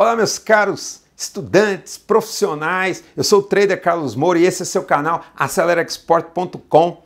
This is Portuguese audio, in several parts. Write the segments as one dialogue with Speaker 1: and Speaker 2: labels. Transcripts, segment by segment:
Speaker 1: Olá, meus caros estudantes, profissionais. Eu sou o trader Carlos Moura e esse é seu canal acelerexport.com.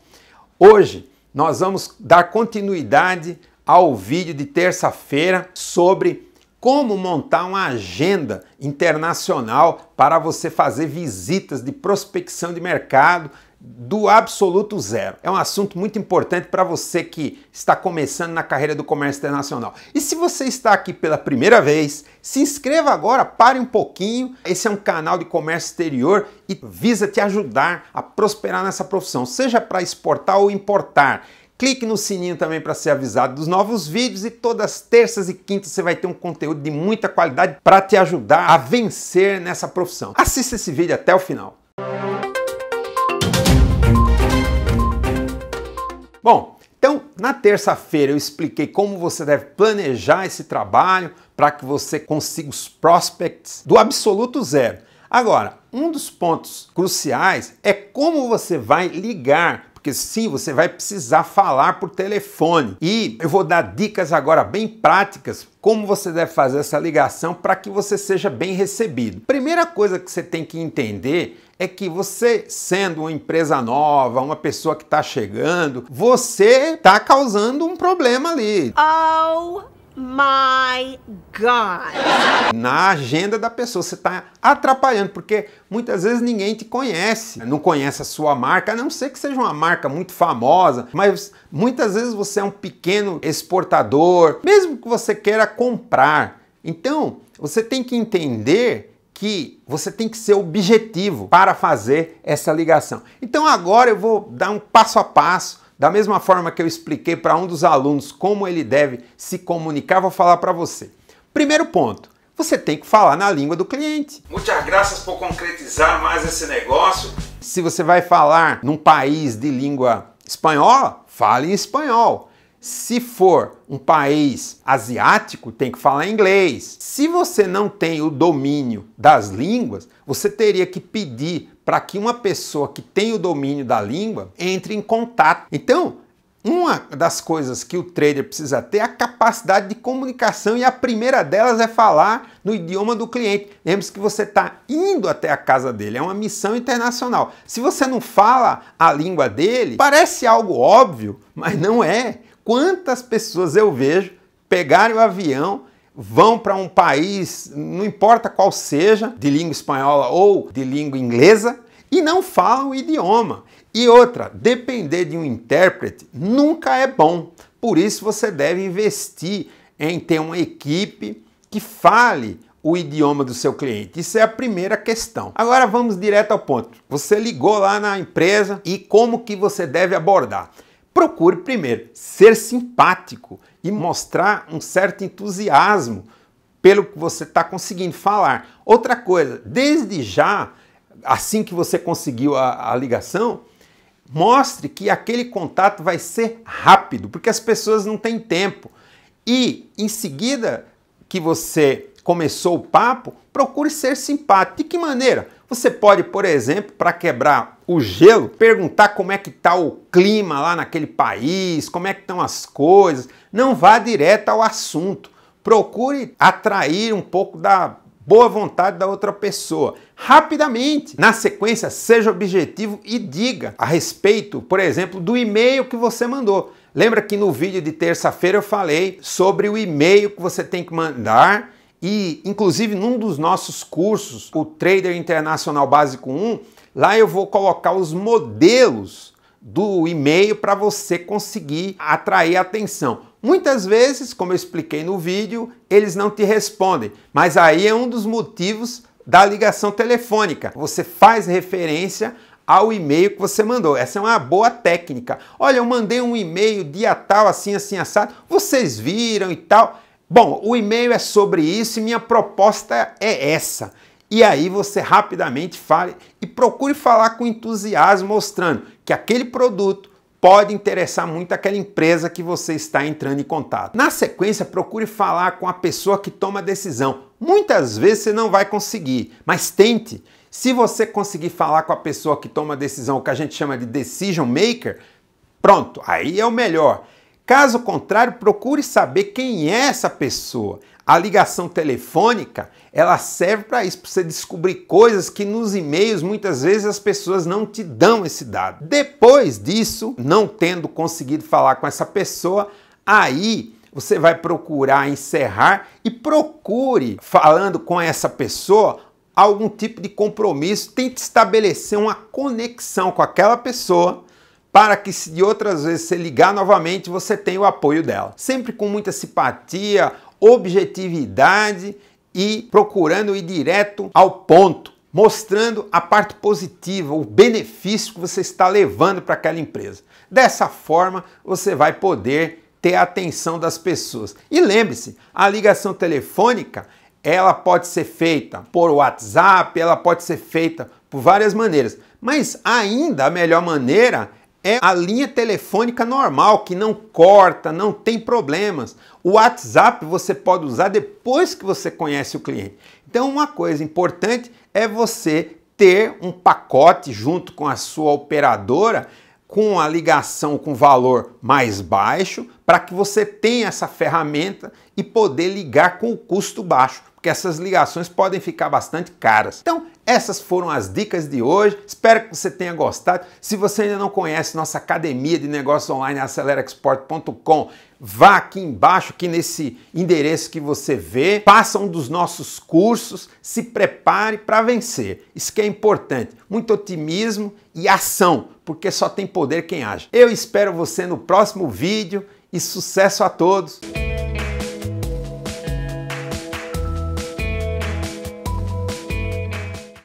Speaker 1: Hoje nós vamos dar continuidade ao vídeo de terça-feira sobre como montar uma agenda internacional para você fazer visitas de prospecção de mercado do absoluto zero. É um assunto muito importante para você que está começando na carreira do comércio internacional. E se você está aqui pela primeira vez, se inscreva agora, pare um pouquinho. Esse é um canal de comércio exterior e visa te ajudar a prosperar nessa profissão, seja para exportar ou importar. Clique no sininho também para ser avisado dos novos vídeos e todas as terças e quintas você vai ter um conteúdo de muita qualidade para te ajudar a vencer nessa profissão. Assista esse vídeo até o final. Bom, então na terça-feira eu expliquei como você deve planejar esse trabalho para que você consiga os prospects do absoluto zero. Agora, um dos pontos cruciais é como você vai ligar porque sim, você vai precisar falar por telefone. E eu vou dar dicas agora bem práticas como você deve fazer essa ligação para que você seja bem recebido. Primeira coisa que você tem que entender é que você, sendo uma empresa nova, uma pessoa que está chegando, você está causando um problema ali. Oh my God. Na agenda da pessoa, você está atrapalhando, porque muitas vezes ninguém te conhece, não conhece a sua marca, a não ser que seja uma marca muito famosa, mas muitas vezes você é um pequeno exportador, mesmo que você queira comprar. Então, você tem que entender que você tem que ser objetivo para fazer essa ligação. Então agora eu vou dar um passo a passo da mesma forma que eu expliquei para um dos alunos como ele deve se comunicar, vou falar para você. Primeiro ponto, você tem que falar na língua do cliente. Muitas graças por concretizar mais esse negócio. Se você vai falar num país de língua espanhola, fale em espanhol. Se for um país asiático, tem que falar inglês. Se você não tem o domínio das línguas, você teria que pedir para que uma pessoa que tem o domínio da língua entre em contato. Então, uma das coisas que o trader precisa ter é a capacidade de comunicação e a primeira delas é falar no idioma do cliente. Lembre-se que você está indo até a casa dele, é uma missão internacional. Se você não fala a língua dele, parece algo óbvio, mas não é. Quantas pessoas eu vejo pegarem o avião, vão para um país, não importa qual seja, de língua espanhola ou de língua inglesa, e não falam o idioma. E outra, depender de um intérprete nunca é bom. Por isso você deve investir em ter uma equipe que fale o idioma do seu cliente. Isso é a primeira questão. Agora vamos direto ao ponto. Você ligou lá na empresa e como que você deve abordar? procure primeiro ser simpático e mostrar um certo entusiasmo pelo que você está conseguindo falar. Outra coisa, desde já, assim que você conseguiu a, a, ligação, mostre que aquele contato vai ser rápido, porque as pessoas não têm tempo. E em seguida que você começou o papo, procure ser simpático. De que maneira? Você pode, por exemplo, para quebrar o gelo, perguntar como é que tá o clima lá naquele país, como é que estão as coisas. Não vá direto ao assunto. Procure atrair um pouco da boa vontade da outra pessoa. Rapidamente, na sequência, seja objetivo e diga a respeito, por exemplo, do e-mail que você mandou. Lembra que no vídeo de terça-feira eu falei sobre o e-mail que você tem que mandar e, inclusive, num dos nossos cursos, o Trader Internacional Básico 1, lá eu vou colocar os modelos do e-mail para você conseguir atrair atenção. Muitas vezes, como eu expliquei no vídeo, eles não te respondem, mas aí é um dos motivos da ligação telefônica. Você faz referência ao e-mail que você mandou. Essa é uma boa técnica. Olha, eu mandei um e-mail dia tal, assim, assim, assado. Vocês viram e tal. Bom, o e-mail é sobre isso e minha proposta é essa. E aí você rapidamente fale e procure falar com entusiasmo, mostrando que aquele produto pode interessar muito aquela empresa que você está entrando em contato. Na sequência, procure falar com a pessoa que toma a decisão. Muitas vezes você não vai conseguir, mas tente. Se você conseguir falar com a pessoa que toma a decisão, o que a gente chama de decision maker, pronto, aí é o melhor. Caso contrário, procure saber quem é essa pessoa. A ligação telefônica, ela serve para isso, para você descobrir coisas que nos e-mails muitas vezes as pessoas não te dão esse dado. Depois disso, não tendo conseguido falar com essa pessoa, aí você vai procurar encerrar e procure falando com essa pessoa algum tipo de compromisso, tente estabelecer uma conexão com aquela pessoa para que se de outras vezes se ligar novamente, você tenha o apoio dela. Sempre com muita simpatia, objetividade e procurando ir direto ao ponto, mostrando a parte positiva, o benefício que você está levando para aquela empresa. Dessa forma, você vai poder ter a atenção das pessoas. E lembre-se, a ligação telefônica, ela pode ser feita por WhatsApp, ela pode ser feita por várias maneiras, mas ainda a melhor maneira é a linha telefônica normal, que não corta, não tem problemas. O WhatsApp você pode usar depois que você conhece o cliente. Então, uma coisa importante é você ter um pacote junto com a sua operadora com a ligação com valor mais baixo, para que você tenha essa ferramenta e poder ligar com o custo baixo porque essas ligações podem ficar bastante caras. Então, essas foram as dicas de hoje. Espero que você tenha gostado. Se você ainda não conhece nossa academia de negócios online acelerexport.com, vá aqui embaixo, aqui nesse endereço que você vê, faça um dos nossos cursos, se prepare para vencer. Isso que é importante. Muito otimismo e ação, porque só tem poder quem age. Eu espero você no próximo vídeo e sucesso a todos.